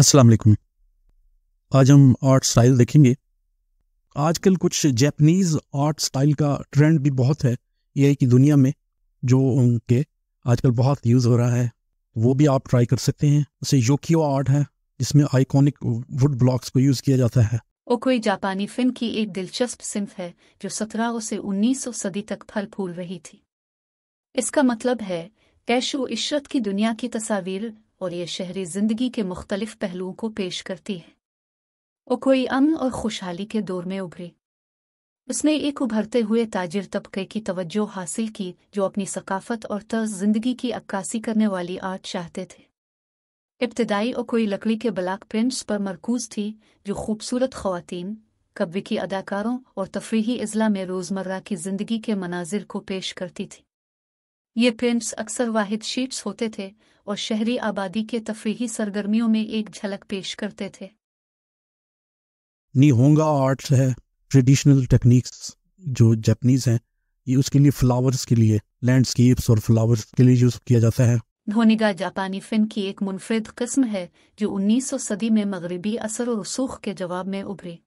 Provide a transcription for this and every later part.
अस्सलाम वालेकुम आज हम आर्ट स्टाइल देखेंगे आजकल कुछ जैपनीज़ आर्ट स्टाइल का ट्रेंड भी बहुत है ये कि दुनिया में जो उनके आजकल बहुत यूज़ हो रहा है वो भी आप ट्राई कर सकते हैं उसे योकियो आर्ट है जिसमें आइकॉनिक वुड ब्लॉक्स को यूज़ किया जाता है वो कोई जापानी फिल्म की एक दिलचस्प सिंफ है जो सत्रह से उन्नीस सदी तक फल फूल रही थी इसका मतलब है कैशो इशरत की दुनिया की तस्वीर और ये शहरी जिंदगी के मुख्तलिफ पहलुओं को पेश करती है वो कोई अमन और खुशहाली के दौर में उभरी उसने एक उभरते हुए ताजिर तबके की तवज्जो हासिल की जो अपनी सकाफत और तर्ज जिंदगी की अक्कासी करने वाली आर्ट चाहते थे इब्तदाई और कोई लकड़ी के ब्लैक प्रिंट्स पर मरकूज थी जो खूबसूरत खवतिन कब्बे की अदाकारों और तफरीही अजला में रोज़मर्रा की ज़िंदगी के मनाजिर को पेश करती थी ये प्रिंट्स अक्सर वाहिद शीट्स होते थे और शहरी आबादी के तफरीही सरगर्मियों में एक झलक पेश करते थे निहोंगा आर्ट्स है ट्रेडिशनल टेक्निक्स जो जपनीज हैं ये उसके लिए फ्लावर्स के लिए लैंडस्केप्स और फ्लावर्स के लिए यूज किया जाता है धोनिगा जापानी फिन की एक मुनफरद किस्म है जो 1900 सदी में मगरबी असर और रसूख के जवाब में उभरी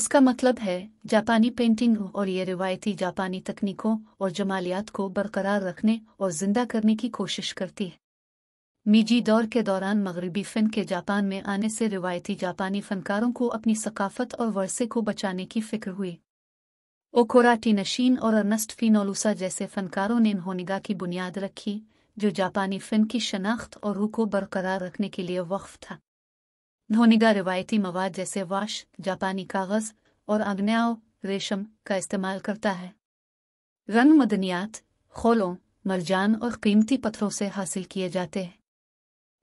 इसका मतलब है जापानी पेंटिंग और ये रिवायती जापानी तकनीकों और जमालियात को बरकरार रखने और जिंदा करने की कोशिश करती है मिजी दौर के दौरान मगरबी फिन के जापान में आने से रिवायती जापानी फ़नकारों को अपनी सकाफ़त और वर्से को बचाने की फ़िक्र हुई ओकोराटी नशीन और अर्नस्ट फिनोलूसा जैसे फ़नकारों ने इन्होनिगा की बुनियाद रखी जो जापानी फ़िन की शनाख्त और रूह को बरकरार रखने के लिए वक्फ था नोनिगा रिवायती मवाद जैसे वाश जापानी कागज़ और आग्नेओ रेशम का इस्तेमाल करता है रंग मदनियात खोलों मरजान और कीमती पत्थरों से हासिल किए जाते हैं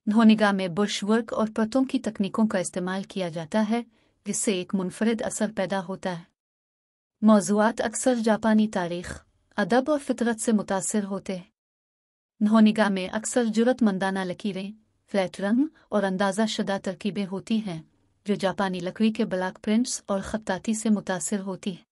धोनिगा में बुश वर्क और पतों की तकनीकों का इस्तेमाल किया जाता है जिससे एक मुनफरद असर पैदा होता है मौजूद अक्सर जापानी तारीख अदब और फितरत से मुतासर होते हैं धोनिगा में अक्सर जरूरतमंदाना लकीरें फ्लैट रंग और अंदाजा शुदा तरकीबें होती हैं जो जापानी लकड़ी के ब्लैक प्रिंट्स और खत्ताती से मुतासर होती है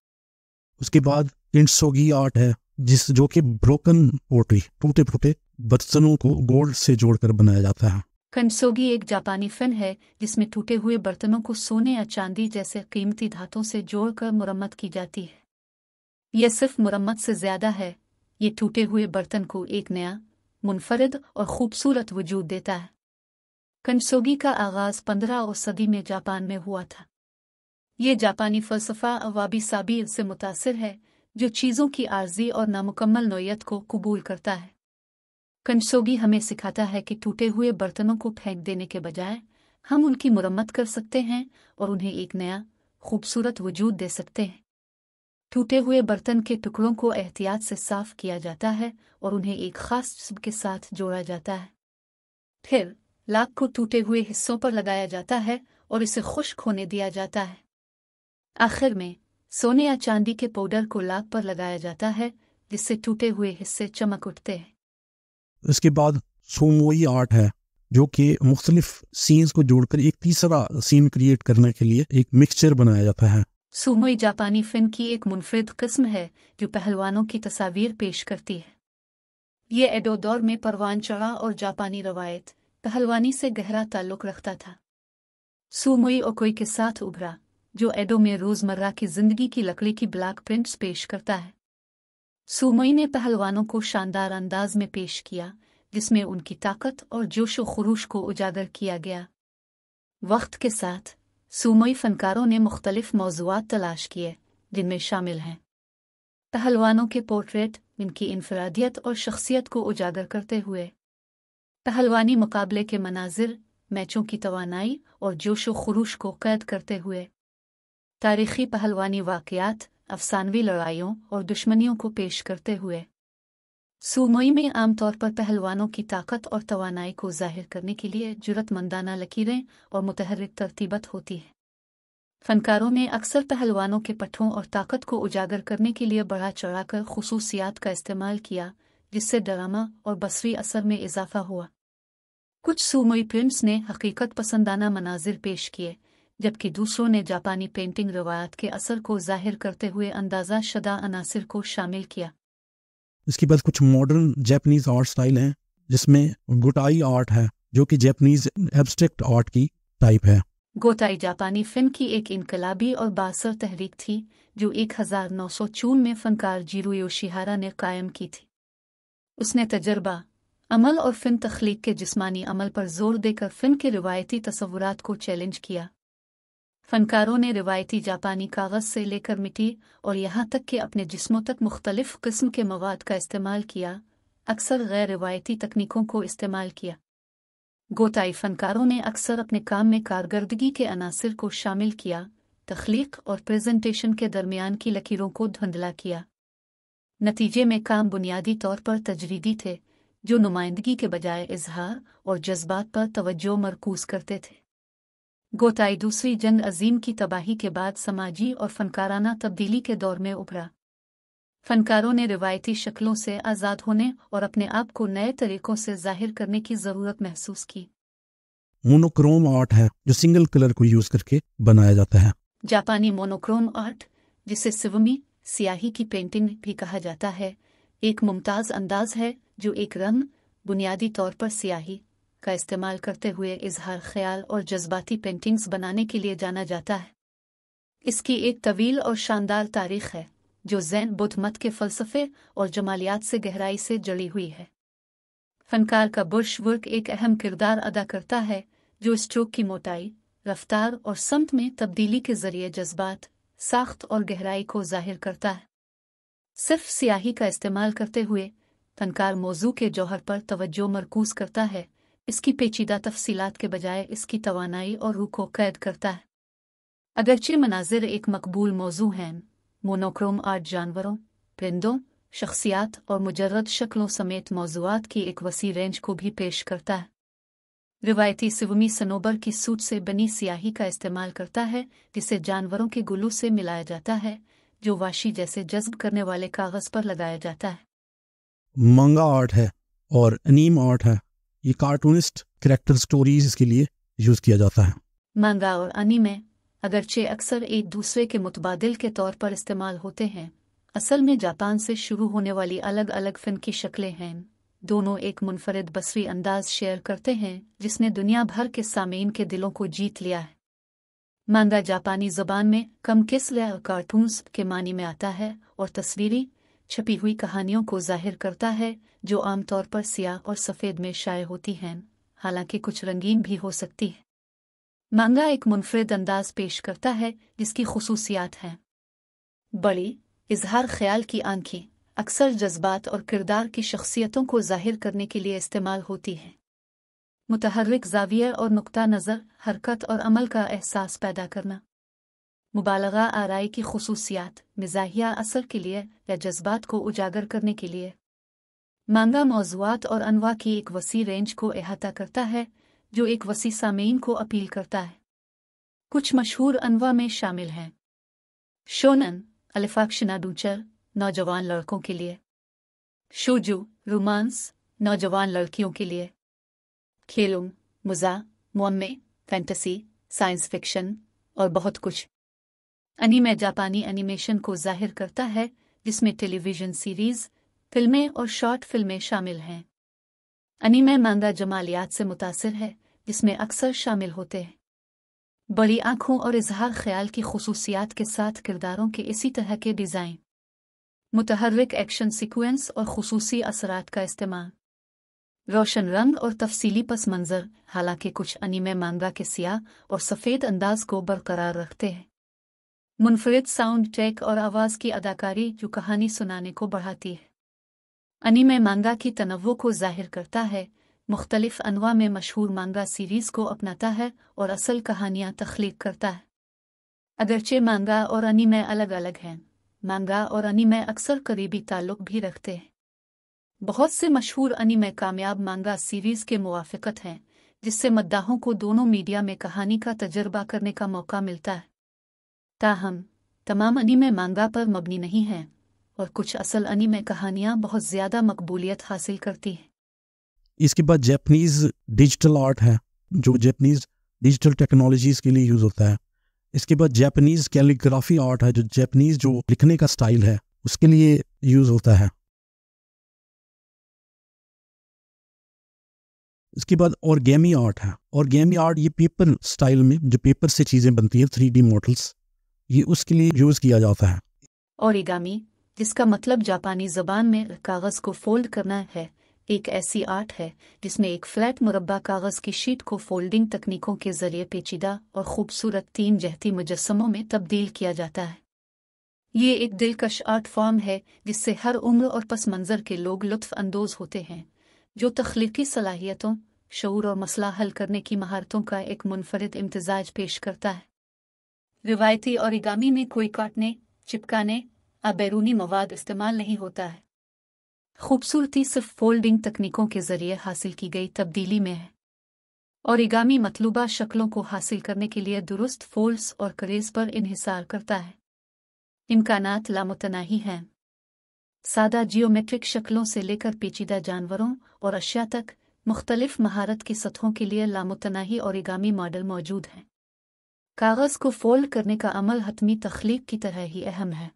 उसके बाद इंसोगी आर्ट है जिस जो कि ब्रोकन पोटरी टूटे फूटे बर्तनों को गोल्ड से जोड़कर बनाया जाता है कंसोगी एक जापानी फिन है जिसमें टूटे हुए बर्तनों को सोने या चांदी जैसे कीमती धातों से जोड़कर मुरम्मत की जाती है यह सिर्फ मुरम्मत से ज्यादा है ये टूटे हुए बर्तन को एक नया मुनफरद और खूबसूरत वजूद देता है कंसोगी का आगाज पंद्रह और सदी में जापान में हुआ था ये जापानी फलसफा अवाबी साबिर से मुतासर है जो चीज़ों की आर्जी और नामुकम्मल नोयत को कबूल करता है कंसोगी हमें सिखाता है कि टूटे हुए बर्तनों को फेंक देने के बजाय हम उनकी मुरम्मत कर सकते हैं और उन्हें एक नया खूबसूरत वजूद दे सकते हैं टूटे हुए बर्तन के टुकड़ों को एहतियात से साफ किया जाता है और उन्हें एक खास जिसम के साथ जोड़ा जाता है फिर लाख को टूटे हुए हिस्सों पर लगाया जाता है और इसे खुश्क होने दिया जाता है आखिर में सोने या चांदी के पाउडर को लाख पर लगाया जाता है जिससे टूटे हुए हिस्से चमक उठते हैं इसके बाद सोमोई आर्ट है जो कि मुख्तलिफ सीन्स को जोड़कर एक तीसरा सीन क्रिएट करने के लिए एक मिक्सचर बनाया जाता है सोमोई जापानी फिल्म की एक मुनफरद किस्म है जो पहलवानों की तस्वीर पेश करती है ये एडो दौर में परवान चढ़ा और जापानी रवायत पहलवानी से गहरा ताल्लुक रखता था सोमोई ओकोई के साथ उभरा जो एडो में रोजमर्रा की जिंदगी की लकड़ी की ब्लैक प्रिंट्स पेश करता है सुमई ने पहलवानों को शानदार अंदाज में पेश किया जिसमें उनकी ताकत और जोश व खरूश को उजागर किया गया वक्त के साथ सुमई फनकारों ने मुख्तलिफ मौजूद तलाश किए जिनमें शामिल हैं पहलवानों के पोर्ट्रेट इनकी इनफरादियत और शख्सियत को उजागर करते हुए पहलवानी मुकाबले के मनाजिर मैचों की तोानाई और जोश व खरूश को कैद करते हुए तारीखी पहलवानी वाक़ात अफसानवी लड़ाइयों और दुश्मनियों को पेश करते हुए सूमोई में आमतौर पर पहलवानों की ताकत और तोानाई को जाहिर करने के लिए जरूरतमंदाना लकीरें और मुतहरक तरतीबत होती है फनकारों ने अक्सर पहलवानों के पठों और ताकत को उजागर करने के लिए बढ़ा चढ़ाकर खसूसियात का इस्तेमाल किया जिससे ड्रामा और बसरी असर में इजाफा हुआ कुछ सूमोई प्रिंट्स ने हकीकत पसंदाना मनाजिर पेश किए जबकि दूसरों ने जापानी पेंटिंग रवायत के असर को जाहिर करते हुए अंदाजा शदा अनासर को शामिल किया इसके बाद कुछ मॉडर्न जैपनीज आर्ट स्टाइल हैं जिसमें गोटाई आर्ट है जो कि जैपनीज एब्स्ट्रैक्ट आर्ट की टाइप है गोटाई जापानी फिल्म की एक इनकलाबी और बासर तहरीक थी जो एक हजार नौ सौ चून में फनकार जीरो योशिहारा ने कायम की थी उसने तजर्बा अमल और फिन तख्लीक के जिस्मानी अमल पर जोर देकर फिन के रिवायती तस्वुरात को चैलेंज किया फनकारों ने रिवायती जापानी कागज़ से लेकर मिट्टी और यहाँ तक कि अपने जिस्मों तक मुख्तलिफ किस्म के मवाद का इस्तेमाल किया अक्सर गैर रिवायती तकनीकों को इस्तेमाल किया गोताई फनकारों ने अक्सर अपने काम में कारगर्दगी के अनासर को शामिल किया तख्लीक और प्रेजेंटेशन के दरमियान की लकीरों को धुंधला किया नतीजे में काम बुनियादी तौर पर तजवीदी थे जो नुमाइंदगी के बजाय इजहार और जज्बात पर तवज्जो मरकूज करते थे दूसरी जंग अजीम की तबाही के बाद समाजी और फनकाराना तब्दीली के दौर में उभरा फनकारों ने रिवायती शक्लों से आज़ाद होने और अपने आप को नए तरीकों से जाहिर करने की ज़रूरत महसूस की मोनोक्रोम आर्ट है जो सिंगल कलर को यूज करके बनाया जाता है जापानी मोनोक्रोम आर्ट जिसे सिवमी सियाही की पेंटिंग भी कहा जाता है एक मुमताज अंदाज है जो एक रंग बुनियादी तौर पर सियाही का इस्तेमाल करते हुए इजहार ख्याल और जज्बाती पेंटिंग्स बनाने के लिए जाना जाता है इसकी एक तवील और शानदार तारीख है जो जैन बुद्ध मत के फलसफे और जमालियात से गहराई से जड़ी हुई है फनकार का बुश वर्क एक अहम किरदार अदा करता है जो चौक की मोटाई रफ्तार और समत में तब्दीली के जरिए जज्बात साख्त और गहराई को जाहिर करता है सिर्फ स्याही का इस्तेमाल करते हुए फनकार मौजू के जौहर पर तोज्जो मरकूज करता है इसकी पेचीदा तफसीलात के बजाय इसकी तोानाई और रूह को कैद करता है अगरचे मनाजिर एक मकबूल मौजू हैं मोनोक्रोम आर्ट जानवरों परिंदों शख्सियात और मुजरद शक्लों समेत मौजूद की एक वसी रेंज को भी पेश करता है रिवायती सिवमी सनोबर की सूट से बनी स्याही का इस्तेमाल करता है जिसे जानवरों के गुलू से मिलाया जाता है जो वाशी जैसे जज्ब करने वाले कागज पर लगाया जाता है मंगा आर्ट है और नीम आर्ट है ये कार्टूनिस्ट करेक्टर स्टोरीज इसके लिए यूज किया जाता है मांगा और में अगरचे अक्सर एक दूसरे के मुतबाद के तौर पर इस्तेमाल होते हैं असल में जापान से शुरू होने वाली अलग अलग फिन की शक्लें हैं दोनों एक मुनफरद बसरी अंदाज शेयर करते हैं जिसने दुनिया भर के सामीन के दिलों को जीत लिया है मांगा जापानी जबान में कम किस्ल और कार्टून्स के मानी में आता है और तस्वीरी छपी हुई कहानियों को जाहिर करता है जो आमतौर पर सियाह और सफ़ेद में शाये होती हैं हालांकि कुछ रंगीन भी हो सकती है मांगा एक मुनफरद अंदाज पेश करता है जिसकी खसूसियात हैं बड़ी इजहार ख्याल की आंखें अक्सर जज्बात और किरदार की शख्सियतों को जाहिर करने के लिए इस्तेमाल होती हैं मुतहरिक जाविया और नुकता नज़र हरकत और अमल का एहसास पैदा करना मुबालगा आरई की खसूसियात मिजाहिया असर के लिए या जज्बात को उजागर करने के लिए मांगा मौजूद और अनवा की एक वसी रेंज को अहाता करता है जो एक वसी सामीन को अपील करता है कुछ मशहूर अनवा में शामिल हैं शोनन अलिफाक्शना डूचर नौजवान लड़कों के लिए शोजू रोमांस नौजवान लड़कियों के लिए खेलों मुजा मोमे फैंटसी साइंस फिक्शन और बहुत कुछ अनिमे जापानी एनिमेशन को जाहिर करता है जिसमें टेलीविजन सीरीज फिल्में और शॉर्ट फिल्में शामिल हैं अनिमे मांगा जमालियात से मुतासर है जिसमें अक्सर शामिल होते हैं बड़ी आंखों और इजहार ख्याल की खसूसियात के साथ किरदारों के इसी तरह के डिज़ाइन मुतहरक एक्शन सिक्वेंस और खसूसी असरात का इस्तेमाल रोशन रंग और तफसीली पस मंज़र हालांकि कुछ अनिमे मांगा के सियाह और सफ़ेद अंदाज को बरकरार रखते हैं मुनफरद साउंड ट्रैक और आवाज़ की अदाकारी जो कहानी सुनाने को बढ़ाती है अनिमे मांगा की तनवों को जाहिर करता है मुख्तलिफ अनवा में मशहूर मांगा सीरीज़ को अपनाता है और असल कहानियां तख्लीक करता है अगरचे मांगा और अनिमे अलग अलग हैं मांगा और अनिमे अक्सर करीबी ताल्लुक भी रखते हैं बहुत से मशहूर अनिमे कामयाब मांगा सीरीज़ के मुआफ़त हैं जिससे मद्दाहों को दोनों मीडिया में कहानी का तजर्बा करने का मौका मिलता है ताहम तमाम अनिमे मांगा पर मबनी नहीं है और कुछ असल अनिमे कहानियां बहुत ज्यादा मकबूलियत हासिल करती हैं इसके बाद जैपनीज डिजिटल आर्ट है जो जैपनीज डिजिटल टेक्नोलॉजीज के लिए यूज़ होता है इसके बाद जैपनीज कैलीग्राफी आर्ट है जो जैपनीज जो लिखने का स्टाइल है उसके लिए यूज़ होता है इसके बाद और गेमी आर्ट है और गेमी आर्ट ये पेपर स्टाइल में जो पेपर से चीज़ें बनती है थ्री डी मॉडल्स ये उसके लिए यूज किया जाता है ओरिगामी जिसका मतलब जापानी जबान में कागज़ को फोल्ड करना है एक ऐसी आर्ट है जिसमें एक फ्लैट मुरबा कागज़ की शीट को फोल्डिंग तकनीकों के जरिए पेचीदा और खूबसूरत तीन जहती मुजस्मों में तब्दील किया जाता है ये एक दिलकश आर्ट फॉर्म है जिससे हर उम्र और पस मंज़र के लोग अंदोज होते हैं जो तख्लीकी सलाहियतों शूर और मसला हल करने की महारतों का एक मुनफरद इम्तजाज पेश करता है रिवायती औरिगामी में कोई काटने चिपकाने या बैरूनी मवाद इस्तेमाल नहीं होता है खूबसूरती सिर्फ फोल्डिंग तकनीकों के जरिए हासिल की गई तब्दीली में है इगामी मतलूबा शक्लों को हासिल करने के लिए दुरुस्त फोल्ड्स और करेज पर इन्हिसार करता है इम्कानात लामतनाही हैं सादा जियोमेट्रिक शक्लों से लेकर पेचीदा जानवरों और अशिया तक मुख्तलिफ महारत की सतहों के लिए लामतनाही इगामी मॉडल मौजूद हैं कागज को फोल्ड करने का अमल हतमी तख्लीक की तरह ही अहम है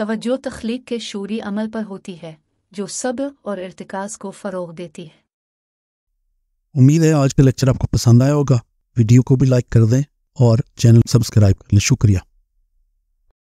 तवज्जो तख्लीक के शूरी अमल पर होती है जो सब और इरतकाज को फ़रोग देती है उम्मीद है आज का लेक्चर आपको पसंद आया होगा वीडियो को भी लाइक कर दें और चैनल सब्सक्राइब कर लें शुक्रिया